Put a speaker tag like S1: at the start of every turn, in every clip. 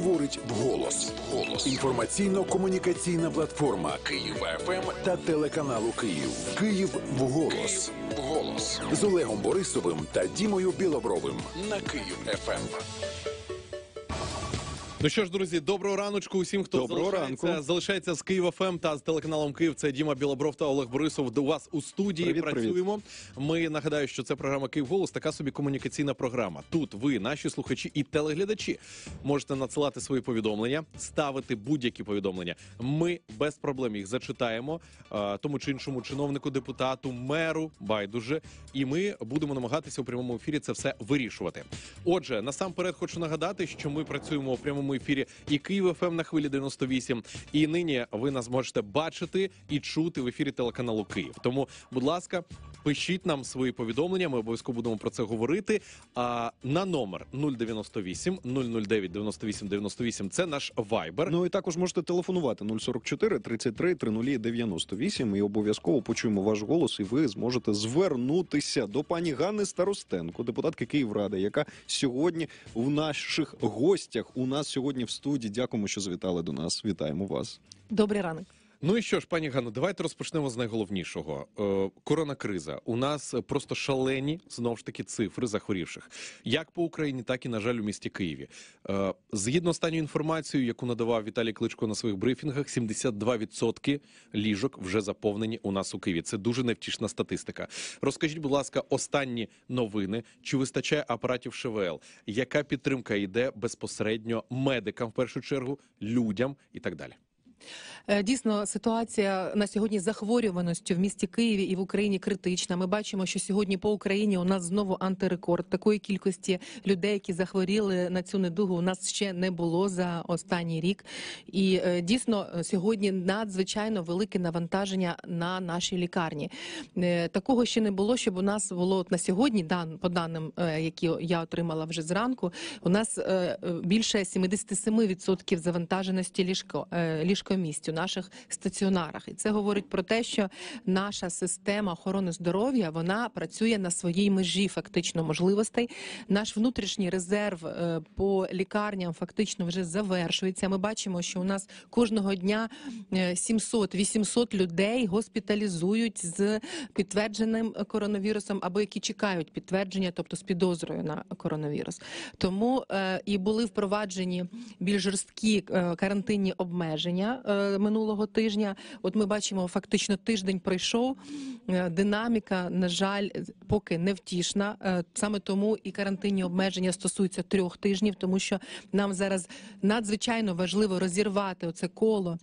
S1: говорить вголос. Голос інформаційно-комунікаційна платформа Києва ФМ ем та телеканалу Київ. Київ вголос. Київ вголос з Олегом Борисовим та Дімою Білобровим на Київ ФМ. Ну що ж, друзі, доброго раночку усім, хто доброго залишається ранку. залишається з Києва ФМ та з телеканалом Київ. Це Діма Білобров та Олег Борисов. До вас у студії привіт, працюємо. Привіт. Ми нагадаю, що це програма Київ Голос. Така собі комунікаційна програма. Тут ви, наші слухачі і телеглядачі, можете надсилати свої повідомлення, ставити будь-які повідомлення. Ми без проблем їх зачитаємо тому чи іншому чиновнику, депутату, меру байдуже. І ми будемо намагатися у прямому ефірі це все вирішувати. Отже, насамперед хочу нагадати, що ми працюємо у прямому ефірі і Київ ФМ ем на хвилі 98. І нині ви нас можете бачити і чути в ефірі телеканалу Київ. Тому, будь ласка, пишіть нам свої повідомлення. Ми обов'язково будемо про це говорити. А на номер 098 009 98 98 Це наш вайбер. Ну і також можете телефонувати 044
S2: 33 30 98 І обов'язково почуємо ваш голос, і ви зможете звернутися до пані Ганни Старостенко, депутатки Київради, яка сьогодні в наших
S1: гостях у нас сьогодні сьогодні в студії. Дякуємо, що завітали до нас. Вітаємо вас. Добрий ранок. Ну і що ж, пані Ганно, давайте розпочнемо з найголовнішого. Е, Коронакриза. У нас просто шалені знову ж таки цифри захворівших, як по Україні, так і на жаль, у місті Києві. Е, Згідно останньої інформацією, яку надавав Віталій Кличко на своїх брифінгах, 72% ліжок вже заповнені у нас у Києві. Це дуже невтішна статистика. Розкажіть, будь ласка, останні новини. Чи вистачає апаратів ШВЛ? Яка підтримка йде безпосередньо медикам в першу чергу, людям і так далі?
S3: Е, дійсно, ситуація на сьогодні захворюваності в місті Києві і в Україні критична. Ми бачимо, що сьогодні по Україні у нас знову антирекорд такої кількості людей, які захворіли на цю недугу. У нас ще не було за останній рік. І е, дійсно сьогодні надзвичайно велике навантаження на наші лікарні. Е, такого ще не було, щоб у нас було на сьогодні. по даним, які я отримала вже зранку. У нас більше 77% завантаженості ліжко ліжко місць у наших стаціонарах, і це говорить про те, що наша система охорони здоров'я вона працює на своїй межі фактично можливостей. Наш внутрішній резерв е, по лікарням фактично вже завершується. Ми бачимо, що у нас кожного дня 700-800 е, людей госпіталізують з підтвердженим коронавірусом або які чекають підтвердження, тобто з підозрою на коронавірус. Тому е, і були впроваджені більш жорсткі карантинні обмеження Е, минулого тижня. От ми бачимо, фактично тиждень пройшов. Е, динаміка, на жаль, поки не втішна. Е, саме тому і карантинні обмеження стосуються трьох тижнів, тому що нам зараз надзвичайно важливо розірвати оце коло.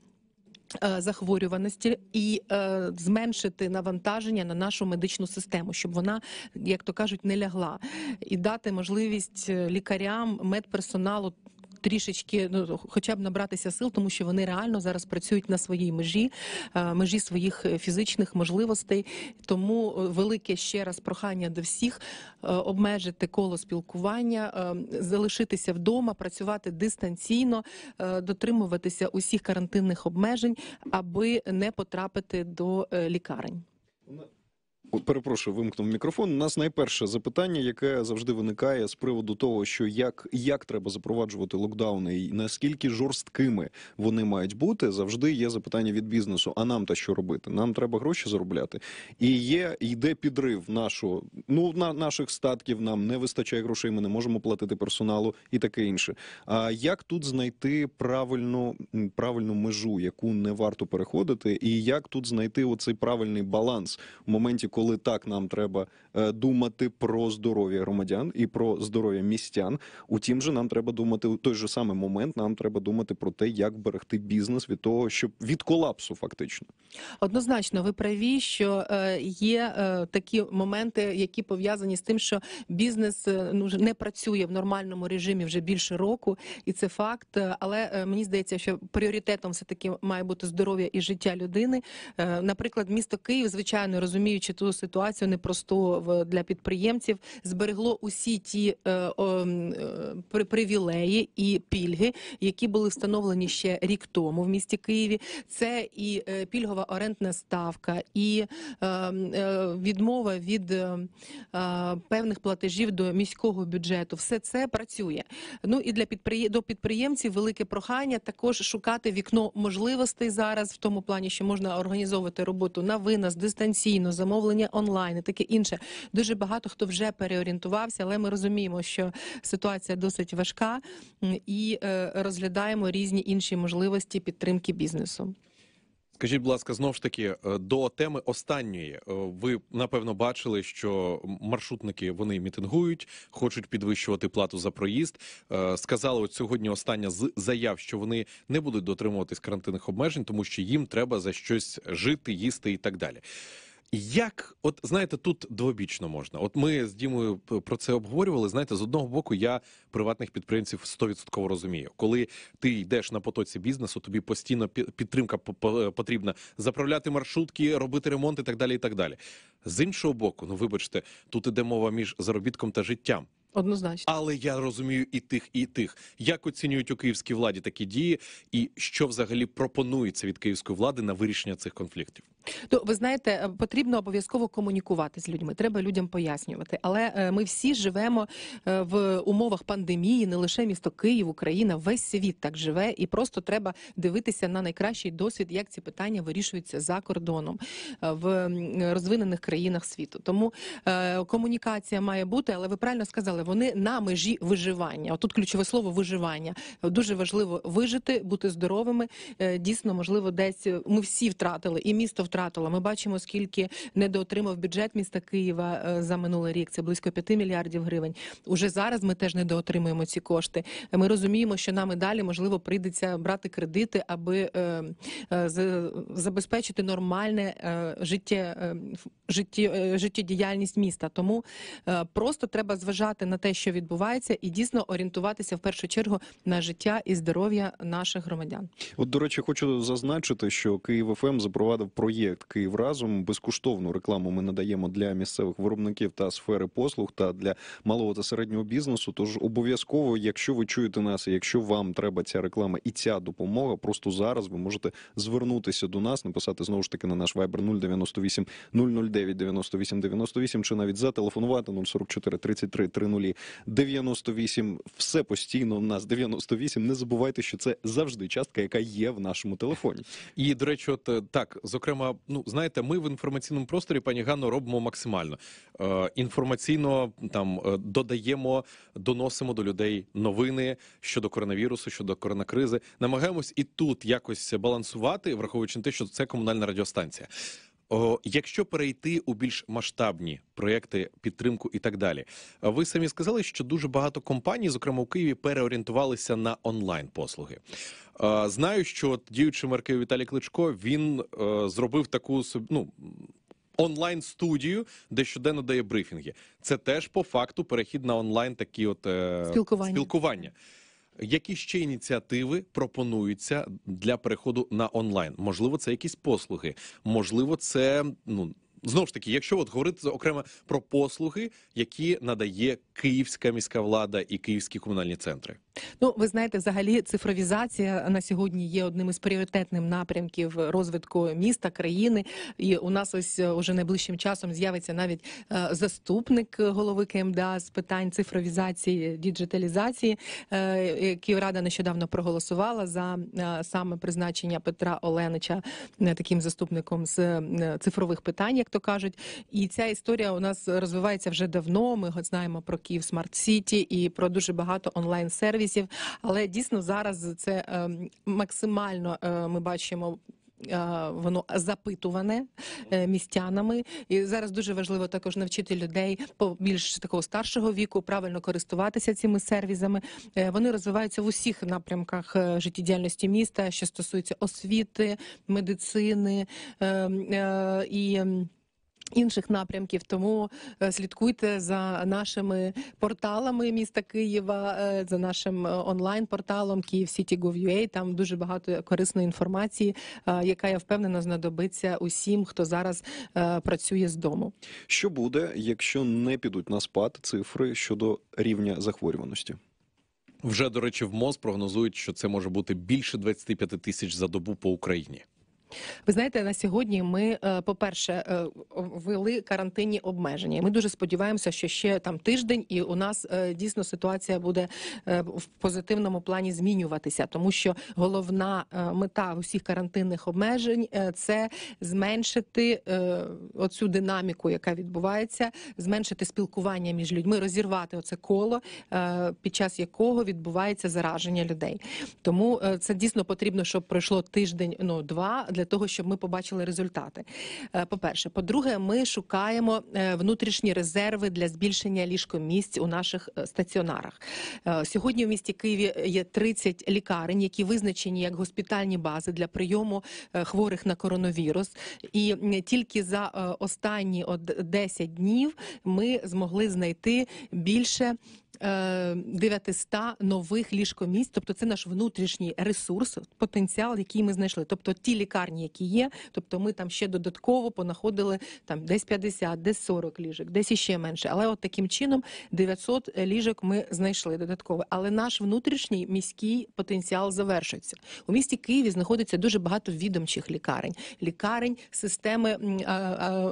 S3: Захворюваності і е, зменшити навантаження на нашу медичну систему, щоб вона, як то кажуть, не лягла, і дати можливість лікарям медперсоналу трішечки, ну хоча б набратися сил, тому що вони реально зараз працюють на своїй межі, е, межі своїх фізичних можливостей. Тому е, велике ще раз прохання до всіх е, обмежити коло спілкування, залишитися вдома, працювати дистанційно, дотримуватися усіх карантинних обмежень, аби не потрапити до лікарень.
S2: Перепрошую, вимкнув мікрофон. У нас найперше запитання, яке завжди виникає з приводу того, що як як треба запроваджувати локдауни, і наскільки жорсткими вони мають бути, завжди є запитання від бізнесу. А нам та що робити? Нам треба гроші заробляти. І є йде підрив нашого ну на наших статків. Нам не вистачає грошей. Ми не можемо платити персоналу і таке інше. А як тут знайти правильну правильну межу, яку не варто переходити, і як тут знайти оцей правильний баланс в моменті, коли коли так нам треба е, думати про здоров'я громадян і про здоров'я містян. Утім, же нам треба думати у той же самий момент. Нам треба думати про те, як берегти бізнес від того, щоб від колапсу, фактично.
S3: Однозначно, ви праві, що е, є е, такі моменти, які пов'язані з тим, що бізнес ну не працює в нормальному режимі вже більше року, і це факт. Але мені здається, що пріоритетом все таки має бути здоров'я і життя людини. Наприклад, місто Київ, звичайно, розуміючи ту непросту ситуацію, непросту для підприємців, зберегло усі ті е, е, привілеї і пільги, які були встановлені ще рік тому в місті Києві. Це і е, пільгова орендна ставка, і відмова від певних платежів до міського бюджету. Все це працює. Ну і для до підприємців велике прохання також шукати вікно можливостей зараз в тому плані, що можна організовувати роботу на винос, дистанційно замовлення навчання онлайн, і таке інше. Дуже багато хто вже переорієнтувався, але ми розуміємо, що ситуація досить важка і е, розглядаємо різні інші можливості підтримки бізнесу.
S1: Скажіть, будь ласка, знову ж таки е, до теми останньої. Е, ви напевно бачили, що маршрутники вони мітингують, хочуть підвищувати плату за проїзд. Сказали, от сьогодні остання з заяв, що вони не будуть дотримуватись карантинних обмежень, тому що їм треба за щось жити, їсти і так далі. Як, от знаєте, тут двобічно можна. От ми з Дімою про це обговорювали. Знаєте, з одного боку, я приватних підприємців 100% розумію. Коли ти йдеш на потоці бізнесу, тобі постійно підтримка е, потрібна заправляти маршрутки, робити ремонт і так далі. І так далі. З іншого боку, ну вибачте, тут іде мова між заробітком та життям. Однозначно, але я розумію і тих, і тих, як оцінюють у київській владі такі дії, і що взагалі пропонується від київської влади на вирішення цих конфліктів.
S3: То ну, ви знаєте, е, потрібно обов'язково комунікувати з людьми. Треба людям пояснювати. Але е, ми всі живемо е, в умовах пандемії, не лише місто Київ, Україна, весь світ так живе, і просто треба дивитися на найкращий досвід, як ці питання вирішуються за кордоном в розвинених країнах світу. Тому комунікація має бути, але ви правильно сказали, вони на межі виживання. Отут ключове слово виживання. Дуже важливо вижити, бути здоровими. Дійсно, можливо, десь ми всі втратили і місто втратила. Ми бачимо, скільки недоотримав бюджет міста Києва е, за минулий рік. Це близько 5 мільярдів гривень. Уже зараз ми теж недоотримуємо ці кошти. Ми розуміємо, що нам і далі можливо прийдеться брати кредити, аби е, е, забезпечити нормальне життя житті, життєдіяльність міста. Тому просто треба зважати на те, що відбувається, і дійсно орієнтуватися в першу чергу на життя і здоров'я наших громадян.
S2: От до речі, хочу зазначити, що Київ ФМ ем запровадив проєкт проєкт Київ разом. Безкоштовну рекламу ми надаємо для місцевих виробників та сфери послуг та для малого та середнього бізнесу. Тож обов'язково, якщо ви чуєте нас, і якщо вам треба ця реклама і ця допомога, просто зараз ви можете звернутися до нас, написати знову ж таки на наш Viber 098 009 98 98 чи навіть зателефонувати 044 33 30 98. Все постійно в
S1: нас 98. Не забувайте, що це завжди частка, яка є в нашому телефоні. І до речі, от е, так зокрема ну знаєте, ми в інформаційному просторі, пані Ганно, робимо максимально е, інформаційно там е, додаємо, доносимо до людей новини щодо коронавірусу, щодо коронакризи. Намагаємось і тут якось балансувати, враховуючи те, що це комунальна радіостанція. Якщо перейти у більш масштабні проекти підтримку і так далі, е, ви самі сказали, що дуже багато компаній, зокрема у Києві, переорієнтувалися на онлайн послуги. Е, знаю, що от діючий мер Віталій Кличко він е, зробив таку ну, онлайн студію, де щоденно дає брифінги. Це теж по факту перехід на онлайн такі от спілкування. спілкування. Які ще ініціативи пропонуються для переходу на онлайн? Можливо, це якісь послуги, можливо, це ну. Знову ж таки, якщо от говорити окремо про послуги, які надає київська міська влада і київські комунальні центри.
S3: Ну, ви знаєте, взагалі цифровізація на сьогодні є одним із пріоритетних напрямків розвитку міста, країни. І у нас ось е, уже найближчим часом з'явиться навіть е, заступник голови КМДА з питань цифровізації діджиталізації, е, який рада нещодавно проголосувала за саме призначення Петра Оленича таким заступником з цифрових питань, як то кажуть. І ця історія у нас розвивається вже давно. Ми знаємо про Київ Смарт Сіті і про дуже багато онлайн сервісів сервісів. Але дійсно зараз це е, максимально е, ми бачимо. Е, воно запитуване е, містянами, і зараз дуже важливо також навчити людей по більш такого старшого віку правильно користуватися цими сервізами. Е, вони розвиваються в усіх напрямках життєдіяльності міста, що стосується освіти, медицини ем, і. Ем, Інших напрямків тому е, слідкуйте за нашими порталами міста Києва, е, за нашим е, онлайн-порталом KievCity.gov.ua. Там дуже багато корисної інформації, яка я впевнена знадобиться усім, хто зараз працює з дому.
S2: Що буде, якщо не підуть на спад цифри щодо рівня захворюваності?
S1: Вже до речі, в МОЗ прогнозують, що це може бути більше 25 тисяч за добу по Україні.
S3: Ви знаєте, на сьогодні ми, е, по-перше, е, ввели карантинні обмеження. Ми дуже сподіваємося, що ще там тиждень, і у нас е, дійсно ситуація буде в позитивному плані змінюватися, тому що головна мета усіх карантинних обмежень це зменшити оцю динаміку, яка відбувається, зменшити спілкування між людьми, розірвати оце коло, під час якого відбувається зараження людей. Тому це дійсно потрібно, щоб пройшло тиждень, ну два для для того, щоб ми побачили результати. Е, По перше, по-друге, ми шукаємо е, внутрішні резерви для збільшення ліжкомісць у наших е, стаціонарах. Сьогодні в місті Києві є 30 лікарень, які визначені як госпітальні бази для прийому хворих на коронавірус. І тільки за останні 10 днів ми змогли знайти більше 900 нових ліжкомісць, тобто це наш внутрішній ресурс, потенціал, який ми знайшли. Тобто ті лікарні, які є, тобто ми там ще додатково понаходили там десь 50, десь 40 ліжок, десь іще менше. Але от таким чином 900 ліжок ми знайшли додатково. Але наш внутрішній міський потенціал завершується. У місті Києві знаходиться дуже багато відомчих лікарень, лікарень системи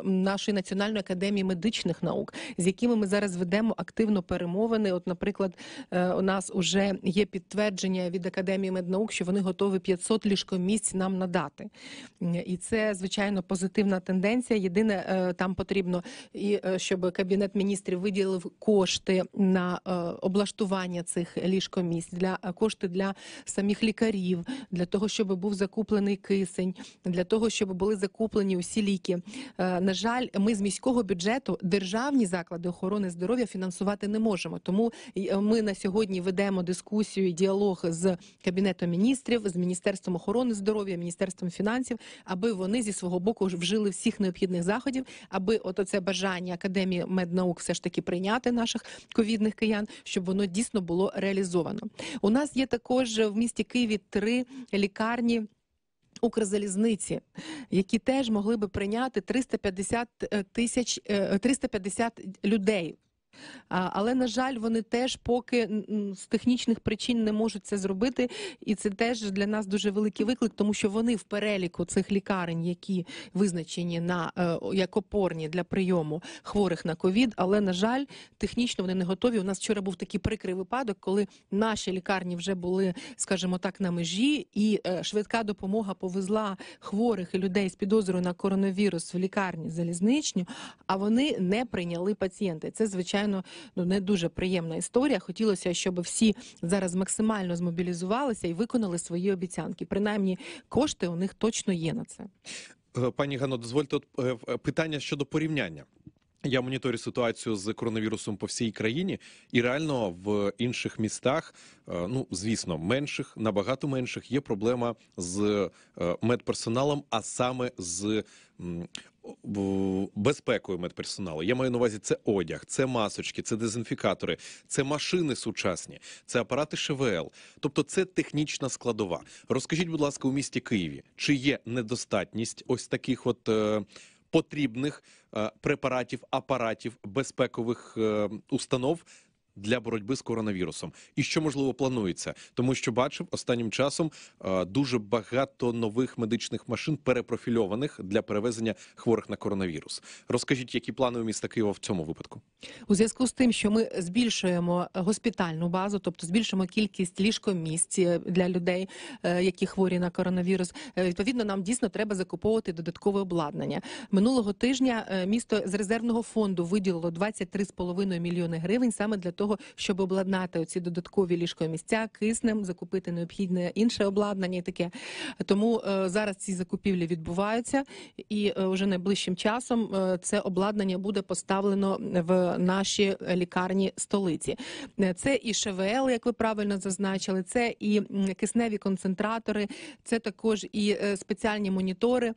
S3: нашої національної академії медичних наук, з якими ми зараз ведемо активно перемовини от, наприклад, е, у нас вже є підтвердження від академії меднаук, що вони готові 500 ліжкомісць нам надати, і це звичайно позитивна тенденція. Єдине е, там потрібно і е, щоб кабінет міністрів виділив кошти на облаштування цих ліжкомісць для кошти для самих лікарів, для того, щоб був закуплений кисень, для того, щоб були закуплені усі ліки. На жаль, ми з міського бюджету державні заклади охорони здоров'я фінансувати не можемо, тому Е, ми на сьогодні ведемо дискусію і діалог з кабінетом міністрів, з міністерством охорони здоров'я, міністерством фінансів, аби вони зі свого боку вжили всіх необхідних заходів, аби от оце бажання академії меднаук все ж таки прийняти наших ковідних киян, щоб воно дійсно було реалізовано. У нас є також в місті Києві три лікарні. Укрзалізниці, які теж могли би прийняти 350 е, тисяч 350 е, людей але на жаль, вони теж поки з технічних причин не можуть це зробити, і це теж для нас дуже великий виклик, тому що вони в переліку цих лікарень, які визначені на е, як опорні для прийому хворих на ковід. Але на жаль, технічно вони не готові. У нас вчора був такий прикрий випадок, коли наші лікарні вже були, скажімо так, на межі, і е, швидка допомога повезла хворих і людей з підозрою на коронавірус в лікарні залізничню, а вони не прийняли пацієнти. Це звичайно звичайно, ну не дуже приємна історія. Хотілося, щоб всі зараз максимально змобілізувалися і виконали свої обіцянки. Принаймні, кошти у них точно є на це.
S1: Е, пані Гано, дозвольте е, е, питання щодо порівняння. Я моніторю ситуацію з коронавірусом по всій країні, і реально в інших містах, е, ну звісно, менших, набагато менших є проблема з е, медперсоналом, а саме з безпекою медперсоналу. Я маю на увазі це одяг, це масочки, це дезінфікатори, це машини сучасні, це апарати ШВЛ. Тобто, це технічна складова. Розкажіть, будь ласка, у місті Києві чи є недостатність ось таких от е, потрібних. Е, препаратів, апаратів безпекових е, установ для боротьби з коронавірусом, і що можливо планується, тому що бачив останнім часом е, дуже багато нових медичних машин перепрофільованих для перевезення хворих на коронавірус. Розкажіть, які плани у міста Києва в цьому випадку?
S3: У зв'язку з тим, що ми збільшуємо е, госпітальну базу, тобто збільшимо кількість ліжкомісць е, для людей, які хворі на коронавірус. Відповідно, нам дійсно треба закуповувати додаткове обладнання минулого тижня. Місто з резервного фонду виділило 23,5 мільйони гривень саме для того того, щоб обладнати оці додаткові ліжкові місця киснем, закупити необхідне інше обладнання. і Таке тому е, зараз ці закупівлі відбуваються, і вже е, найближчим часом е, це обладнання буде поставлено в наші лікарні столиці. Це і ШВЛ, як ви правильно зазначили, це і кисневі концентратори, це також і спеціальні монітори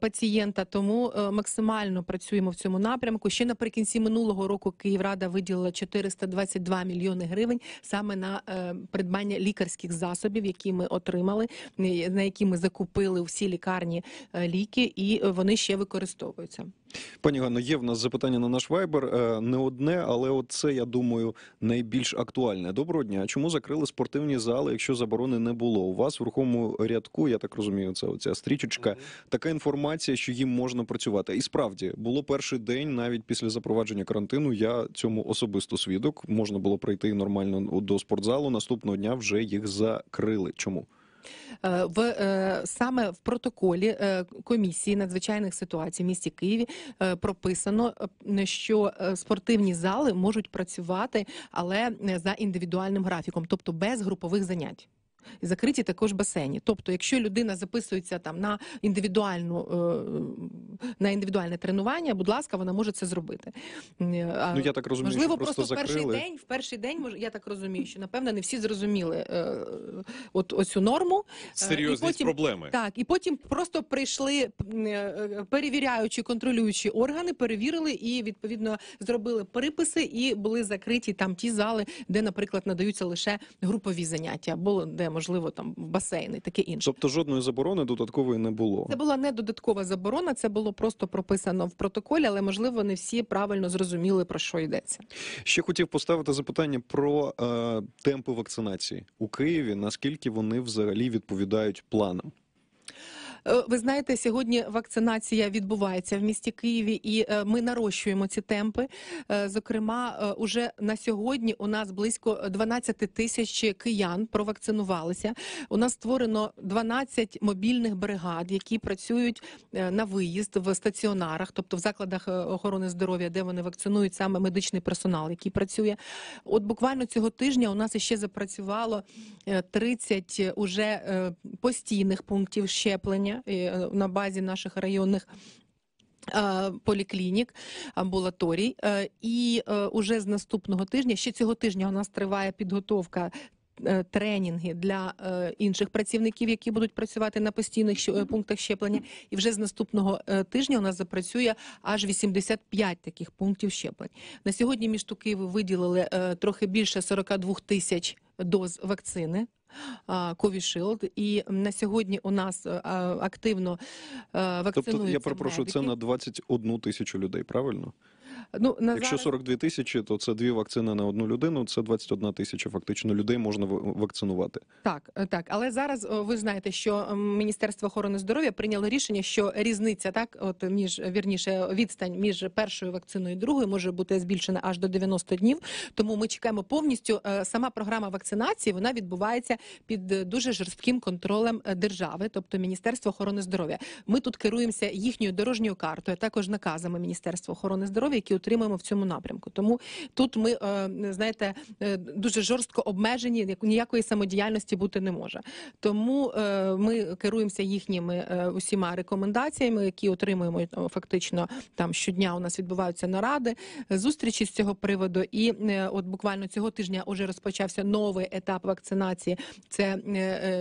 S3: пацієнта. Тому максимально працюємо в цьому напрямку. Ще наприкінці минулого року Київрада виділила 420 22 мільйони гривень саме на е, придбання лікарських засобів, які ми отримали, е, на які ми закупили всі лікарні е, ліки, і вони ще використовуються.
S2: Пані Ганно, є в нас запитання на наш вайбер. Не одне, але от це, я думаю, найбільш актуальне. Доброго дня. Чому закрили спортивні зали, якщо заборони не було? У вас в рухому рядку, я так розумію, це оця стрічечка. Mm Така інформація, що їм можна працювати. І справді було перший день, навіть після запровадження карантину. Я цьому особисто свідок. Можна було прийти нормально до спортзалу. Наступного дня вже їх закрили. Чому?
S3: Е, в е, саме в протоколі е, комісії надзвичайних ситуацій в місті Києві прописано, що спортивні зали можуть працювати, але за індивідуальним графіком, тобто без групових занять закриті також басейні. Тобто, якщо людина записується там на індивідуальну е, на індивідуальне тренування, будь ласка, вона може це зробити. Е, ну я так розумію, можливо, що просто, просто в перший закрили. день, в перший день я так розумію, що напевно не всі зрозуміли е, от оцю норму серйозність і потім, проблеми. Так, і потім просто прийшли перевіряючи контролюючі органи, перевірили і відповідно зробили переписи, і були закриті там ті зали, де, наприклад, надаються лише групові заняття, було де можливо, там в басейни, таке
S2: інше. Тобто жодної заборони додаткової не було. Це
S3: була не додаткова заборона, це було просто прописано в протоколі, але можливо не всі правильно зрозуміли про що
S2: йдеться. Ще хотів поставити запитання про е, темпи вакцинації у Києві. Наскільки вони взагалі відповідають планам?
S3: Е, ви знаєте, сьогодні вакцинація відбувається в місті Києві, і е, ми нарощуємо ці темпи. Е, зокрема, уже на сьогодні у нас близько 12 тисяч киян провакцинувалися. У нас створено 12 мобільних бригад, які працюють на виїзд в стаціонарах, тобто в закладах охорони здоров'я, де вони вакцинують саме медичний персонал, який працює. От буквально цього тижня у нас ще запрацювало 30 уже постійних пунктів щеплення. Э, на базі наших районних. Э, Поліклінік амбулаторій, і э, вже з наступного тижня, ще цього тижня, у нас триває підготовка. Е, тренінги для е, інших працівників, які будуть працювати на постійних е, пунктах щеплення, і вже з наступного тижня у нас запрацює аж 85 таких пунктів щеплень. На сьогодні між Києву виділили трохи більше 42 тисяч доз вакцини Ковішилд, і на сьогодні у нас е, активно вакцинуються е, Тобто, я перепрошую, медики. це на
S2: 21 тисячу людей, правильно? Ну на якщо 42 тисячі, то це дві вакцини на одну людину. Це 21 тисяча. Фактично людей можна вакцинувати.
S3: Так, е, так, але зараз ви знаєте, що е, міністерство охорони здоров'я прийняло рішення, що різниця так, от між вірніше відстань між першою вакциною і другою може бути збільшена аж до 90 днів. Тому ми чекаємо повністю. Е, сама програма вакцинації вона відбувається під дуже жорстким контролем держави, тобто Міністерство охорони здоров'я. Ми тут керуємося їхньою дорожньою картою, а також наказами Міністерства охорони здоров'я, які отримаємо в цьому напрямку. Тому тут ми е, знаєте е, дуже жорстко обмежені, ніякої самодіяльності бути не може. Тому е, ми керуємося їхніми усіма рекомендаціями, які отримуємо фактично там щодня. У нас відбуваються наради, зустрічі з цього приводу. І от буквально цього тижня вже розпочався новий етап вакцинації. Це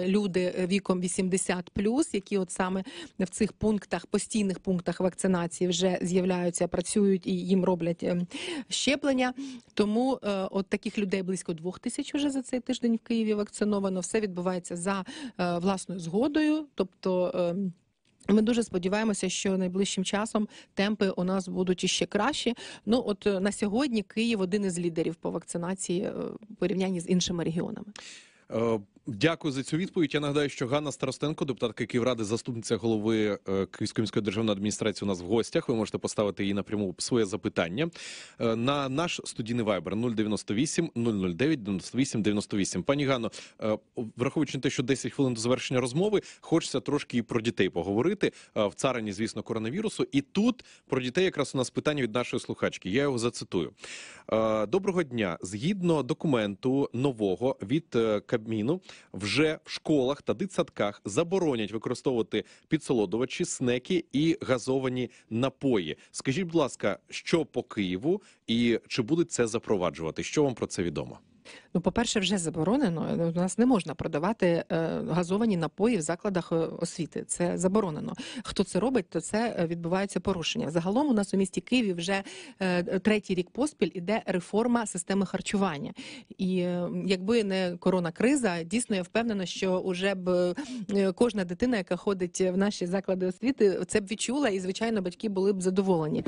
S3: люди віком 80+, які от саме в цих пунктах постійних пунктах вакцинації вже з'являються, працюють і їм роблять ем, щеплення. Тому е, от таких людей близько двох тисяч вже за цей тиждень в Києві вакциновано. Все відбувається за е, власною згодою, тобто. Ем, ми дуже сподіваємося, що найближчим часом темпи у нас будуть іще кращі. Ну от е, на сьогодні Київ один із лідерів по вакцинації в порівнянні з іншими регіонами.
S1: Дякую за цю відповідь. Я нагадаю, що Ганна Старостенко, депутатка Київради, заступниця голови е, Київської міської державної адміністрації. У нас в гостях. Ви можете поставити її напряму своє запитання е, на наш студійний вайбер 098 009 98 98. Пані Ганно, е, враховуючи те, що 10 хвилин до завершення розмови, хочеться трошки і про дітей поговорити в царині, звісно, коронавірусу. І тут про дітей якраз у нас питання від нашої слухачки. Я його зацитую. Доброго дня. Згідно документу нового від Кабміну вже в школах та дитсадках заборонять використовувати підсолодувачі, снеки і газовані напої. Скажіть, будь ласка, що по Києву і чи будуть це запроваджувати? Що вам про це відомо?
S3: Ну, по-перше, вже заборонено. Е, у нас не можна продавати е, газовані напої в закладах е, освіти. Це заборонено. Хто це робить, то це відбувається порушення. Загалом у нас у місті Києві вже третій рік поспіль іде реформа системи харчування. І якби не корона-криза, дійсно я впевнена, що уже б кожна дитина, яка ходить в наші заклади освіти, це б відчула, і звичайно, батьки були б задоволені.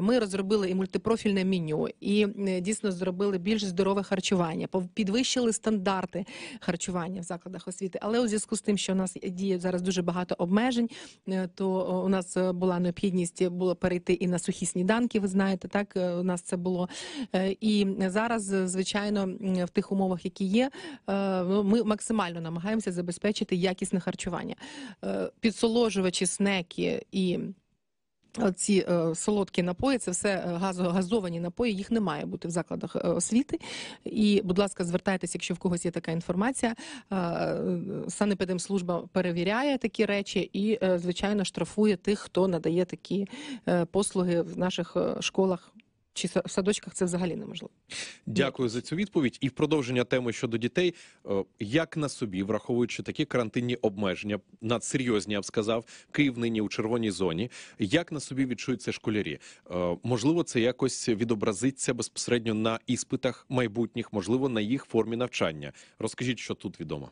S3: Ми розробили і мультипрофільне меню, і дійсно зробили більш здорове харчування харчування, підвищили стандарти харчування в закладах освіти. Але у зв'язку з тим, що у нас діє зараз дуже багато обмежень, е, то е, у нас е, була необхідність було перейти і на сухі сніданки. Ви знаєте, так у нас це було. І зараз, звичайно, в тих умовах, які є, ну, ми максимально намагаємося забезпечити якісне харчування, підсоложувачі, снеки і. Ці е, солодкі напої, це все е, газо, газовані напої, їх не має бути в закладах е, освіти. І, будь ласка, звертайтеся, якщо в когось є така інформація. Е, Санепідемслужба перевіряє такі речі і, е, звичайно, штрафує тих, хто надає такі е, послуги в наших е, школах. Чи в садочках це взагалі неможливо?
S1: Дякую за цю відповідь. І в продовження теми щодо дітей, е, як на собі, враховуючи такі карантинні обмеження, надсерйозні я б сказав, Київ нині у червоній зоні. Як на собі відчуються школярі? Е, можливо, це якось відобразиться безпосередньо на іспитах майбутніх, можливо, на їх формі навчання. Розкажіть, що тут відомо.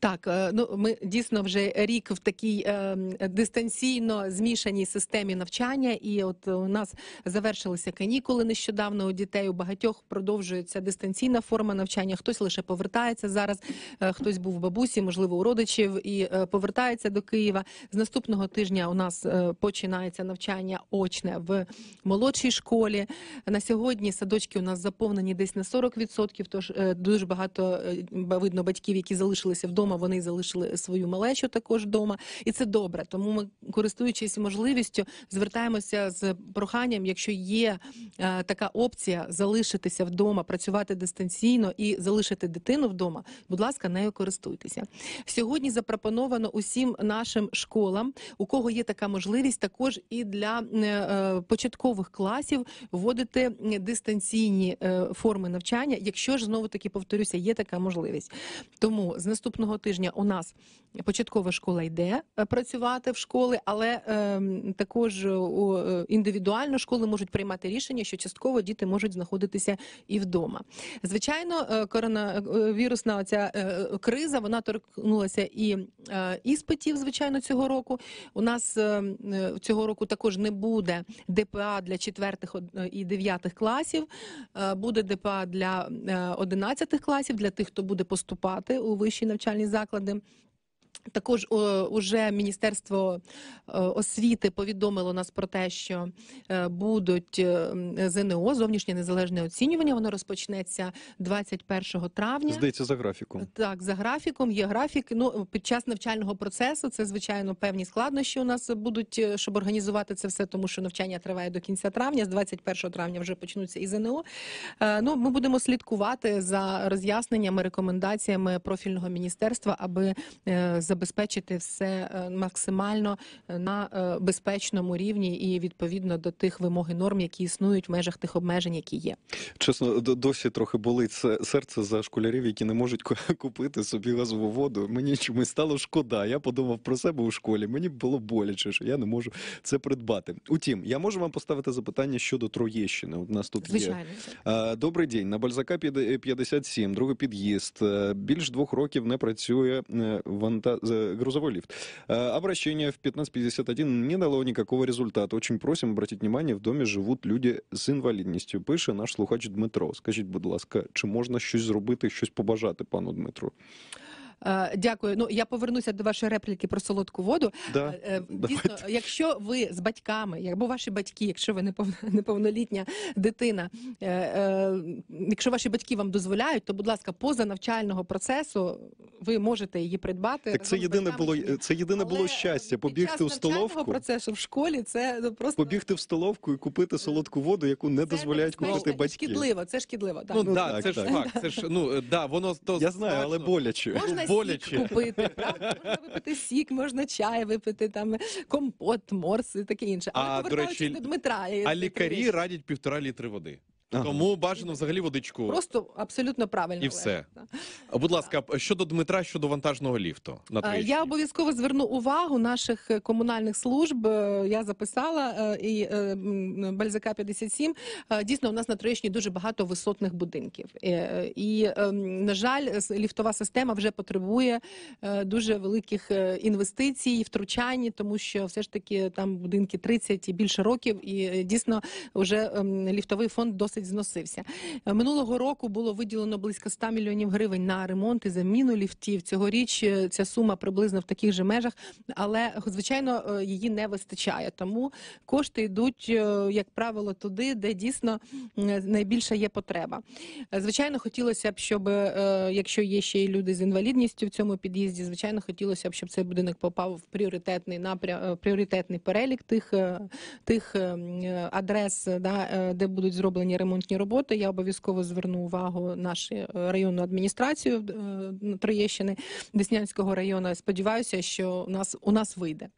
S3: Так, е, ну ми дійсно вже рік в такій е, дистанційно змішаній системі навчання, і от у нас завершилися канікули нещодавно. У дітей у багатьох продовжується дистанційна форма навчання. Хтось лише повертається зараз, е, хтось був в бабусі, можливо, у родичів і е, повертається до Києва. З наступного тижня у нас е, починається навчання очне в молодшій школі. На сьогодні садочки у нас заповнені десь на 40%, Тож е, дуже багато е, видно батьків, які залишили залишилися вдома, вони залишили свою малечу також вдома, і це добре. Тому ми, користуючись можливістю, звертаємося з проханням, якщо є е, така опція залишитися вдома, працювати дистанційно і залишити дитину вдома. Будь ласка, нею користуйтеся. Сьогодні запропоновано усім нашим школам, у кого є така можливість, також і для е, е початкових класів вводити дистанційні е, форми навчання, якщо ж знову таки повторюся, є така можливість. Тому з наступного тижня у нас початкова школа йде е, працювати в школи, але ем, також е, у е, індивідуально школи можуть приймати рішення, що частково діти можуть знаходитися і вдома. Звичайно, коронавірусна оця криза вона торкнулася і іспитів, звичайно, цього року. У нас цього року також не буде ДПА для четвертих і дев'ятих класів. Буде ДПА для одинадцятих класів для тих, хто буде поступати у вищі навчальні заклади. Також е, уже міністерство е, освіти повідомило нас про те, що е, будуть ЗНО зовнішнє незалежне оцінювання. Воно розпочнеться 21 травня.
S2: Здається, за графіком.
S3: Так, за графіком є графік. Ну під час навчального процесу це звичайно певні складнощі. У нас будуть щоб організувати це все, тому що навчання триває до кінця травня. З 21 травня вже почнуться і ЗНО. Ну ми будемо слідкувати за роз'ясненнями, рекомендаціями профільного міністерства, аби забезпечити все е, максимально е, на е, безпечному рівні і відповідно до тих вимог і норм, які існують в межах тих обмежень, які є.
S2: Чесно, досі трохи болить серце за школярів, які не можуть купити собі газову воду. Мені чомусь стало шкода. Я подумав про себе у школі. Мені було боляче, що я не можу це придбати. Утім, я можу вам поставити запитання щодо Троєщини. У нас тут Звичайно. є добрий день. На Бальзака 57, другий під'їзд. Більш двох років не працює ванта грузовика, грузовой лифт. Э, обращение в 1551 не дало никакого результата. Очень просим обратить внимание, в доме живуть люди з інвалідністю. Пише наш слухач Дмитро. Скажіть, будь ласка, чи можна щось зробити, щось побажати пану Дмитру?
S3: Е, дякую. Ну я повернуся до вашої репліки про солодку воду. Да, е, е, Дійсно, давайте. якщо ви з батьками, або ваші батьки, якщо ви неповнолітня дитина, якщо ваші батьки вам дозволяють, то будь ласка, поза навчального процесу ви можете її придбати. Так це
S2: єдине було це єдине Але було щастя. Побігти у столовку процесу в школі. Це просто побігти в столовку і купити солодку воду, яку не це дозволяють купити батьки.
S3: Шкідливо, це шкідливо. Так. Ну, ну так, так, це так. факт.
S1: Це ж ну да, воно то я знаю, але боляче можна можна купити.
S3: Правда? Можна випити сік, можна чай випити, там компот, морс і таке інше. Але А, до повертаючись речі, до Дмитра. А лікарі
S1: радять півтора літри води. Тому бажано взагалі водичку. Просто
S3: абсолютно правильно І все.
S1: Олег, Будь ласка, щодо Дмитра, щодо вантажного ліфту на е, Троєщині. я
S3: обов'язково зверну увагу наших е, комунальних служб. Е, я записала і Бальзака 57. Дійсно, у нас на Троєщині дуже багато висотних будинків, і на жаль, ліфтова система вже потребує дуже великих інвестицій, втручань, тому що все ж таки там будинки 30 і більше років, і дійсно вже ліфтовий фонд досить досить зносився. Е, минулого року було виділено близько 100 мільйонів гривень на ремонт і заміну ліфтів. Цьогоріч е, ця сума приблизно в таких же межах, але звичайно е, її не вистачає. Тому кошти йдуть, як правило, туди, де дійсно найбільша є потреба. Звичайно, хотілося б, щоб якщо є ще й люди з інвалідністю в цьому під'їзді, звичайно, хотілося б, щоб цей будинок попав в пріоритетний напрям пріоритетний перелік тих тих ем, адрес, да де будуть зроблені ремонти ремонтні роботи. Я обов'язково зверну увагу нашу е, районну адміністрацію е, Троєщини Деснянського району. Сподіваюся, що у нас у нас вийде.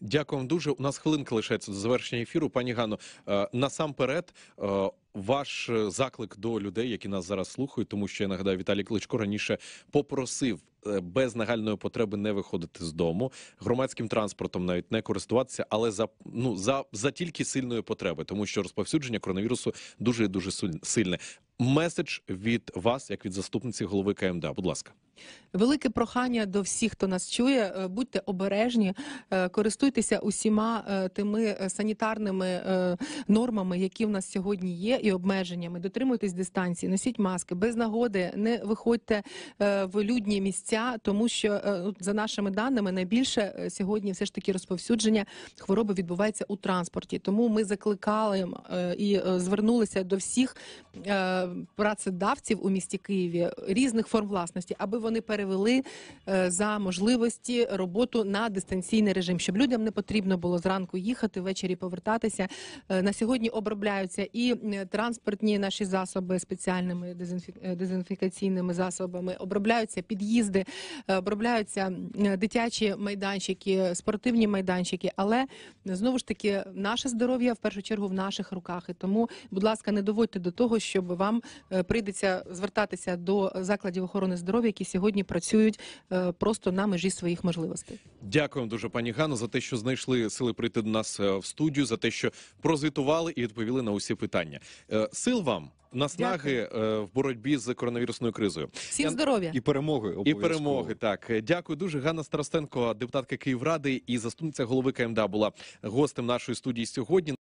S1: Дякую вам дуже. У нас хвилинка лишається до завершення ефіру. Пані Гано, е, насамперед. Ваш заклик до людей, які нас зараз слухають, тому що я нагадаю, Віталій Кличко раніше попросив Е, без нагальної потреби не виходити з дому, громадським транспортом навіть не користуватися, але за ну за за тільки сильної потреби, тому що розповсюдження коронавірусу дуже дуже сильне. Меседж від вас, як від заступниці голови КМДА. Будь ласка,
S3: велике прохання до всіх, хто нас чує. Е, будьте обережні, е, користуйтеся усіма тими санітарними нормами, які в нас сьогодні є, і обмеженнями. Дотримуйтесь дистанції, носіть маски без нагоди, не виходьте в людні місця життя, тому що е, за нашими даними найбільше е, сьогодні все ж таки розповсюдження хвороби відбувається у транспорті. Тому ми закликали е, і звернулися до всіх працедавців у місті Києві різних форм власності, аби вони перевели за можливості роботу на дистанційний режим, щоб людям не потрібно було зранку їхати, ввечері повертатися. На сьогодні обробляються і транспортні наші засоби спеціальними дезінфікаційними засобами, обробляються під'їзди люди, е, обробляються дитячі майданчики, спортивні майданчики. Але знову ж таки наше здоров'я в першу чергу в наших руках. І тому, будь ласка, не доводьте до того, щоб вам е, прийдеться звертатися до закладів охорони здоров'я, які сьогодні працюють е, просто на межі своїх можливостей.
S1: Дякуємо дуже, пані Гано, за те, що знайшли сили прийти до нас в студію, за те, що прозвітували і відповіли на усі питання. Сил вам наснаги е, в боротьбі з коронавірусною кризою. Всім здоров'я і перемоги і перемоги. Так дякую дуже. Ганна Старостенко, депутатка Київради і заступниця голови КМДА була гостем нашої студії сьогодні.